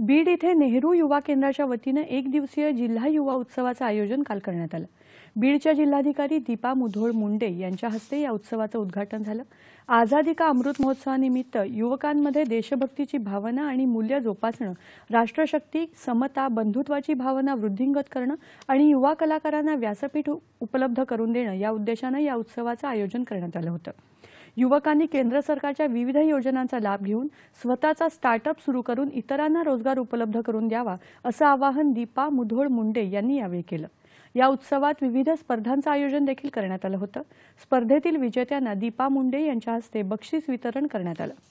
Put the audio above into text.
बीड इथे नेहरू युवा केंद्राच्या वतीनं एक दिवसीय जिल्हा युवा उत्सवाचं आयोजन काल करण्यात आलं बीडच्या जिल्हाधिकारी दीपा मुधोळ मुंडे यांच्या हस्ते या उत्सवाचं उद्घाटन झालं आझादी का अमृत महोत्सवानिमित्त युवकांमध्ये देशभक्तीची भावना आणि मूल्य जोपासणं राष्ट्रशक्ती समता बंधुत्वाची भावना वृद्धिंगत करणं आणि युवा कलाकारांना व्यासपीठ उपलब्ध करून देणं या उद्देशानं या उत्सवाचं आयोजन करण्यात आलं होतं युवकांनी केंद्र सरकारच्या विविध योजनांचा लाभ घेऊन स्वतःचा स्टार्टअप सुरू करून इतरांना रोजगार रोजगार उपलब्ध करून द्यावा असं आवाहन दीपा मुधोळ मुंडे यांनी यावेळी केलं या उत्सवात विविध स्पर्धांचं आयोजन देखील करण्यात आलं होतं स्पर्धेतील विजेत्यांना दीपा मुंडे यांच्या हस्ते बक्षीस वितरण करण्यात आलं